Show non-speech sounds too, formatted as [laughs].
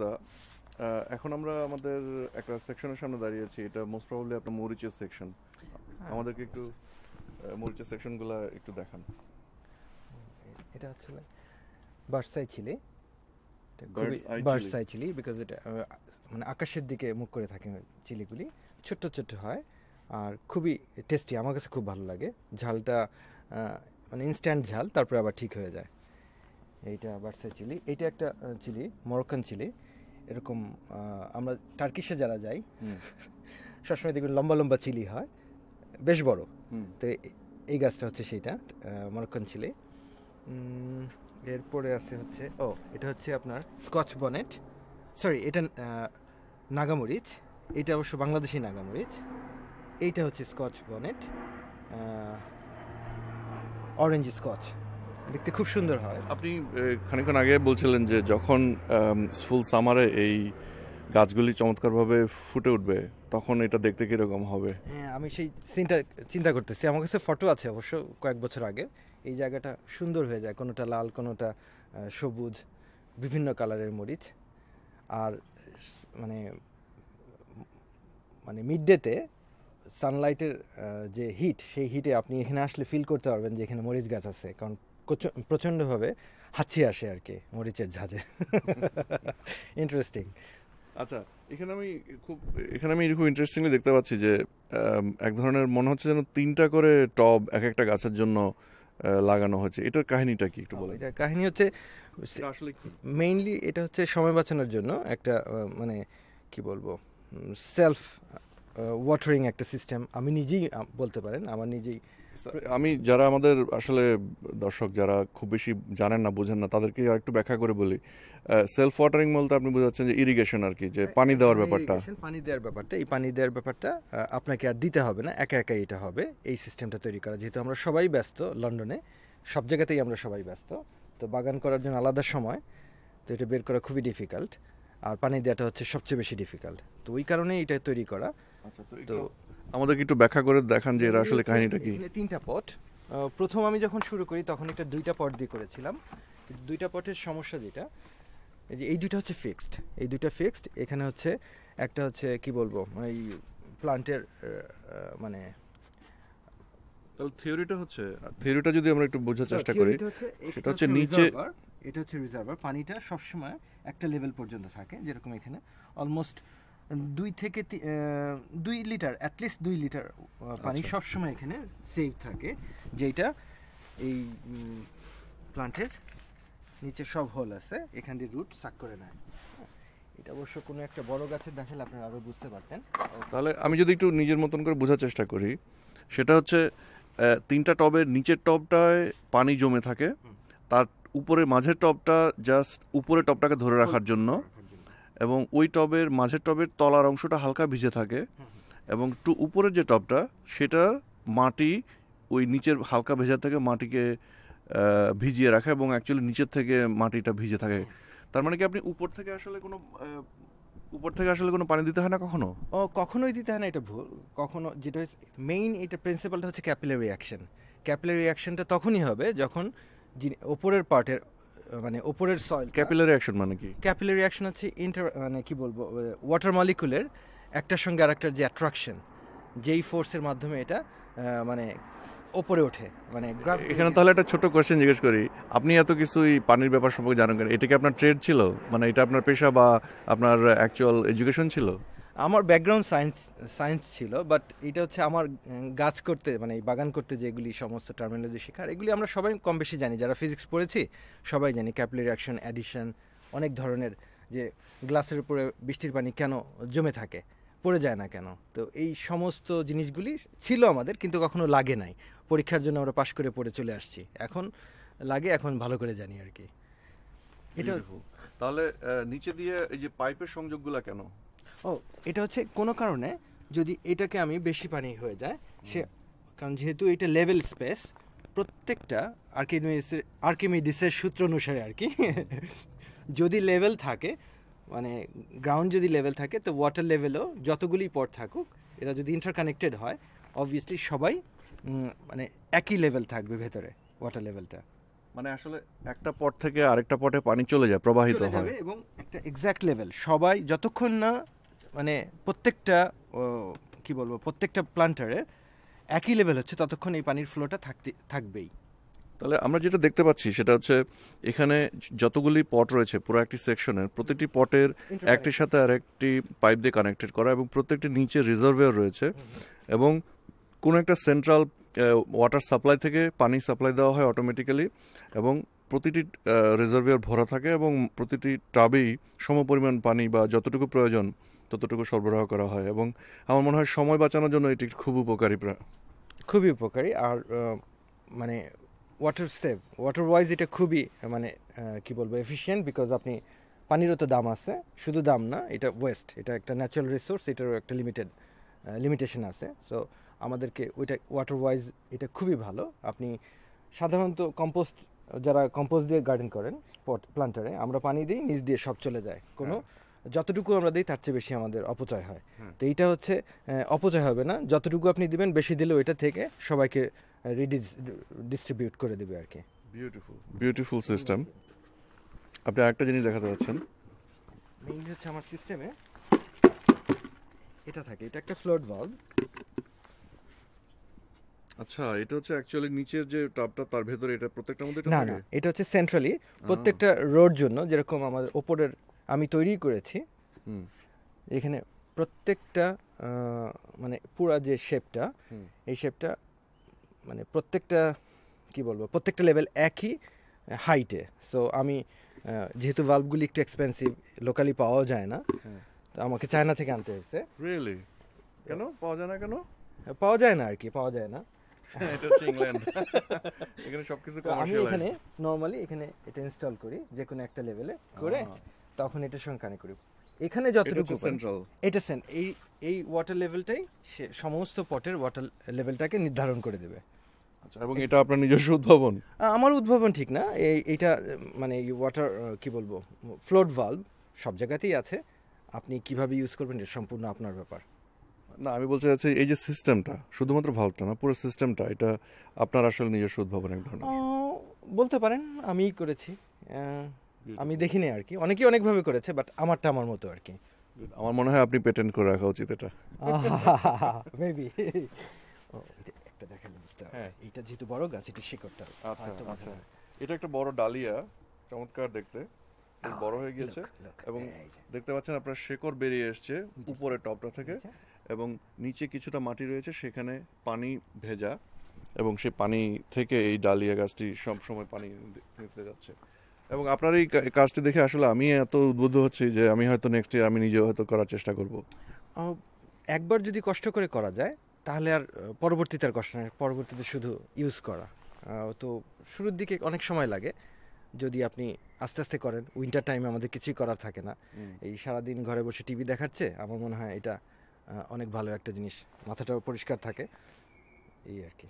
দা এখন আমরা আমাদের একটা সেকশনের সামনে দাঁড়িয়ে আছি এটা মোস্ট প্রবলি আপনার মরিচের সেকশন হ্যাঁ। আমাদেরকে একটু মরিচের সেকশনগুলো একটু দেখান এটা হচ্ছে বার্সাই ছিলে বার্সাই চিলি বিকজ এটা মানে আকাশের দিকে মুখ করে থাকে চিলিগুলি ছোট্ট ছোট্ট হয় আর খুবই টেস্টি আমার কাছে খুব ভালো লাগে ঝালটা মানে ইনস্ট্যান্ট ঝাল তারপরে আবার ঠিক হয়ে যায় এইটা বার্সা চিলি এটা একটা চিলি মরক্কান চিলি এরকম আমরা টার্কিশে যারা যাই [laughs] সবসময় দেখবেন লম্বা লম্বা চিলি হয় বেশ বড় তো এই গাছটা হচ্ছে সেইটা মরক্কান চিলি এরপরে আছে হচ্ছে ও এটা হচ্ছে আপনার স্কচ বনেট সরি এটা নাগামরিচ এটা অবশ্য বাংলাদেশি নাগামরিচ এইটা হচ্ছে স্কচ বনেট অরেঞ্জ স্কচ দেখতে খুব সুন্দর হয় আপনি খানিকক্ষণ আগে বলছিলেন যে যখন ফুল সামারে এই গাছগুলি চমৎকারভাবে ফুটে উঠবে তখন এটা দেখতে কীরকম হবে হ্যাঁ আমি সেই সিনটা চিন্তা করতেছি আমার কাছে ফটো আছে অবশ্য কয়েক বছর আগে এই জায়গাটা সুন্দর হয়ে যায় কোনোটা লাল কোনোটা সবুজ বিভিন্ন কালারের মরিচ আর মানে মানে মিড ডেতে সানলাইটের যে হিট সেই হিটে আপনি এখানে আসলে ফিল করতে পারবেন যে এখানে মরিচ গাছ আছে কারণ প্রচণ্ডভাবে হাঁচি আসে আর কি মরিচের ঝাঁজে ইন্টারেস্টিং [laughs] আচ্ছা এখানে আমি খুব এখানে আমি খুব ইন্টারেস্টিংলি দেখতে পাচ্ছি যে এক ধরনের মনে হচ্ছে যেন তিনটা করে টব এক একটা গাছের জন্য লাগানো হয়েছে এটার কাহিনীটা কি একটু বলে কাহিনী হচ্ছে আসলে মেইনলি এটা হচ্ছে সময় বাঁচানোর জন্য একটা মানে কি বলবো সেলফ ওয়াটারিং একটা সিস্টেম আমি নিজেই বলতে পারেন আমার নিজেই আমি যারা আমাদের আসলে দর্শক যারা খুব বেশি জানেন না বোঝেন না তাদেরকে একটু ব্যাখ্যা করে বলি সেলফ ওয়াটারিং বলতে আপনি বোঝাচ্ছেন যে ইরিগেশন আর কি যে পানি দেওয়ার ব্যাপারটা পানি দেওয়ার ব্যাপারটা এই পানি দেওয়ার ব্যাপারটা আপনাকে আর দিতে হবে না একা একাই এটা হবে এই সিস্টেমটা তৈরি করা যেহেতু আমরা সবাই ব্যস্ত লন্ডনে সব জায়গাতেই আমরা সবাই ব্যস্ত তো বাগান করার জন্য আলাদা সময় তো এটা বের করা খুবই ডিফিকাল্ট আর পানি দেওয়াটা হচ্ছে সবচেয়ে বেশি ডিফিকাল্ট তো ওই কারণেই এটা তৈরি করা আচ্ছা, তো আমাদেরকে একটু ব্যাখ্যা করে দেখান যে এরা আসলে কাহিনীটা কি তিনটা পট প্রথম আমি যখন শুরু করি তখন এটা দুইটা পট দিয়ে করেছিলাম দুইটা পটের সমস্যা যেটা যে এই দুইটা হচ্ছে ফিক্সড এই দুইটা ফিক্সড এখানে হচ্ছে একটা হচ্ছে কি বলবো এই প্লান্টের মানে তাহলে থিওরিটা হচ্ছে থিওরিটা যদি আমরা একটু বোঝার চেষ্টা করি সেটা হচ্ছে নিচে এটা হচ্ছে রিজার্ভার পানিটা সবসময় একটা লেভেল পর্যন্ত থাকে যেরকম এখানে অলমোস্ট দুই থেকে দুই লিটার অ্যাটলিস্ট দুই লিটার পানি আচ্ছা। সবসময় এখানে সেভ থাকে যেটা এই প্লান্টের নিচে সব হোল আছে এখান দিয়ে রুট সাক করে নেয় এটা অবশ্য কোনো একটা বড় গাছের দেখালে আপনারা আরও বুঝতে পারতেন তাহলে আমি যদি একটু নিজের মতন করে বোঝার চেষ্টা করি সেটা হচ্ছে তিনটা টবের নিচের টবটায় পানি জমে থাকে তার উপরে মাঝের টবটা জাস্ট উপরে টবটাকে ধরে রাখার জন্য এবং ওই টবের মাঝের টবের তলার অংশটা হালকা ভিজে থাকে এবং টু উপরের যে টবটা সেটা মাটি ওই নিচের হালকা ভেজা থেকে মাটিকে ভিজিয়ে রাখে এবং অ্যাকচুয়ালি নিচের থেকে মাটিটা ভিজে থাকে তার মানে কি আপনি উপর থেকে আসলে কোনো উপর থেকে আসলে কোনো পানি দিতে হয় না কখনো ও কখনোই দিতে হয় না এটা ভুল কখনো যেটা মেইন এটা প্রিন্সিপালটা হচ্ছে ক্যাপিলারি অ্যাকশন ক্যাপিলারি অ্যাকশনটা তখনই হবে যখন যিনি ওপরের পার্টের মানে ওপরের সয়েল ক্যাপিলারি অ্যাকশন মানে কি ক্যাপিলারি অ্যাকশন হচ্ছে ইন্টার মানে কি বলবো ওয়াটার মলিকুলের একটার সঙ্গে আরেকটার যে অ্যাট্রাকশন যেই ফোর্সের মাধ্যমে এটা মানে ওপরে ওঠে মানে এখানে তাহলে একটা ছোট কোয়েশ্চেন জিজ্ঞেস করি আপনি এত কিছুই পানির ব্যাপার সম্পর্কে জানেন কেন এটা কি আপনার ট্রেড ছিল মানে এটা আপনার পেশা বা আপনার অ্যাকচুয়াল এডুকেশন ছিল আমার ব্যাকগ্রাউন্ড সায়েন্স সায়েন্স ছিল বাট এটা হচ্ছে আমার গাছ করতে মানে বাগান করতে যেগুলি সমস্ত টার্মিনোলজি শেখার এগুলি আমরা সবাই কম বেশি জানি যারা ফিজিক্স পড়েছি সবাই জানি ক্যাপলি রিয়াকশন অ্যাডিশন অনেক ধরনের যে গ্লাসের উপরে বৃষ্টির পানি কেন জমে থাকে পড়ে যায় না কেন তো এই সমস্ত জিনিসগুলি ছিল আমাদের কিন্তু কখনো লাগে নাই পরীক্ষার জন্য আমরা পাশ করে পড়ে চলে আসছি এখন লাগে এখন ভালো করে জানি আর কি এটা তাহলে নিচে দিয়ে এই যে পাইপের সংযোগগুলো কেন ও এটা হচ্ছে কোনো কারণে যদি এটাকে আমি বেশি পানি হয়ে যায় সে কারণ যেহেতু এটা লেভেল স্পেস প্রত্যেকটা আর্কিমিডিসের আর্কিমিডিসের সূত্র অনুসারে আর কি [laughs] যদি লেভেল থাকে মানে গ্রাউন্ড যদি লেভেল থাকে তো ওয়াটার লেভেলও যতগুলি পট থাকুক এরা যদি ইন্টারকানেক্টেড হয় অবভিয়াসলি সবাই মানে একই লেভেল থাকবে ভেতরে ওয়াটার লেভেলটা মানে আসলে একটা পট থেকে আরেকটা পটে পানি চলে যায় প্রবাহিত হবে এবং একটা এক্স্যাক্ট লেভেল সবাই যতক্ষণ না মানে প্রত্যেকটা কি বলবো প্রত্যেকটা প্লান্টারে একই লেভেল হচ্ছে ততক্ষণ এই পানির ফ্লোটা থাকতে থাকবেই তাহলে আমরা যেটা দেখতে পাচ্ছি সেটা হচ্ছে এখানে যতগুলি পট রয়েছে পুরো একটি সেকশনের প্রতিটি পটের একটির সাথে আর একটি পাইপ দিয়ে কানেক্টেড করা এবং প্রত্যেকটি নিচে রিজার্ভেয়ার রয়েছে এবং কোনো একটা সেন্ট্রাল ওয়াটার সাপ্লাই থেকে পানি সাপ্লাই দেওয়া হয় অটোমেটিক্যালি এবং প্রতিটি রিজার্ভেয়ার ভরা থাকে এবং প্রতিটি টাবেই সমপরিমাণ পানি বা যতটুকু প্রয়োজন ততটুকু সরবরাহ করা হয় এবং আমার মনে হয় সময় বাঁচানোর জন্য এটি খুব উপকারী খুবই উপকারী আর মানে ওয়াটার সেভ ওয়াটার ওয়াইজ এটা খুবই মানে কি বলবো এফিশিয়েন্ট বিকজ আপনি পানিরও তো দাম আছে শুধু দাম না এটা ওয়েস্ট এটা একটা ন্যাচারাল রিসোর্স এটারও একটা লিমিটেড লিমিটেশন আছে সো আমাদেরকে ওইটা ওয়াটার ওয়াইজ এটা খুবই ভালো আপনি সাধারণত কম্পোস্ট যারা কম্পোস্ট দিয়ে গার্ডেন করেন পট প্লান্টারে আমরা পানি দিই নিজ দিয়ে সব চলে যায় কোনো হ্যাঁ। যতটুকু আমরা দিই তার চেয়ে বেশি আমাদের অপচয় হয় তো এইটা হচ্ছে অপচয় হবে না যতটুকু আপনি দিবেন বেশি দিলেও এটা থেকে সবাইকে রিডিস ডিস্ট্রিবিউট করে দেবে আর কি বিউটিফুল বিউটিফুল সিস্টেম আপনি আরেকটা জিনিস দেখাতে পাচ্ছেন মেইন হচ্ছে আমার সিস্টেমে এটা থাকে এটা একটা ফ্লোট ভালভ আচ্ছা এটা হচ্ছে অ্যাকচুয়ালি নিচের যে টপটা তার ভেতরে এটা প্রত্যেকটার মধ্যে না না এটা হচ্ছে সেন্ট্রালি প্রত্যেকটা রোড জন্য যেরকম আমাদের ওপরের আমি তৈরি করেছি এখানে প্রত্যেকটা মানে পুরা যে শেপটা এই শেপটা মানে প্রত্যেকটা কি বলবো প্রত্যেকটা লেভেল একই হাইটে সো আমি যেহেতু বাল্বগুলি একটু এক্সপেন্সিভ লোকালি পাওয়া যায় না হ্যাঁ। তো আমাকে চায়না থেকে আনতে হয়েছে রিয়েলি কেন পাওয়া যায় না কেন হ্যাঁ, পাওয়া যায় না আর কি পাওয়া যায় না [laughs] এখানে সবকিছু আমি এখানে নরমালি এখানে এটা ইনস্টল করি যে কোনো একটা লেভেলে করে তখন এটা সঙ্গে কানেক্ট করি এখানে যতটুকু সেন্ট্রাল এটা সেন এই এই ওয়াটার লেভেলটাই সে সমস্ত পটের ওয়াটার লেভেলটাকে নির্ধারণ করে দেবে আচ্ছা এবং এটা আপনার নিজস্ব উদ্ভাবন আমার উদ্ভাবন ঠিক না এই এটা মানে ওয়াটার কি বলবো ফ্লোট ভাল্ব সব জায়গাতেই আছে আপনি কিভাবে ইউজ করবেন এটা সম্পূর্ণ আপনার ব্যাপার না আমি বলতে চাচ্ছি এই যে সিস্টেমটা শুধুমাত্র ভাল্বটা না পুরো সিস্টেমটা এটা আপনার আসলে নিজস্ব উদ্ভাবন এক ধরনের বলতে পারেন আমিই করেছি আমি দেখিনি আর কি অনেক অনেকভাবে করেছে বাট আমারটা আমার মতো আর কি আমার মনে হয় আপনি পেটেন্ট করে রাখা উচিত এটা মেবি [laughs] একটা দেখালে বুঝতে হ্যাঁ। এটা যেহেতু বড় গাছ এটা শিকড়টা আচ্ছা আচ্ছা এটা একটা বড় ডালিয়া চমৎকার দেখতে বড় হয়ে গিয়েছে এবং দেখতে পাচ্ছেন আপনার শেকড় বেরিয়ে এসছে উপরে টপটা থেকে এবং নিচে কিছুটা মাটি রয়েছে সেখানে পানি ভেজা এবং সেই পানি থেকে এই ডালিয়া গাছটি সবসময় পানি নিতে যাচ্ছে এবং আপনার এই কাজটি দেখে আসলে আমি এত উদ্বুদ্ধ হচ্ছি যে আমি হয়তো নেক্সট ইয়ার আমি নিজেও হয়তো করার চেষ্টা করব একবার যদি কষ্ট করে করা যায় তাহলে আর পরবর্তীতে আর কষ্ট নেই পরবর্তীতে শুধু ইউজ করা তো শুরুর দিকে অনেক সময় লাগে যদি আপনি আস্তে আস্তে করেন উইন্টার টাইমে আমাদের কিছুই করার থাকে না এই সারাদিন ঘরে বসে টিভি দেখাচ্ছে আমার মনে হয় এটা অনেক ভালো একটা জিনিস মাথাটাও পরিষ্কার থাকে এই আর কি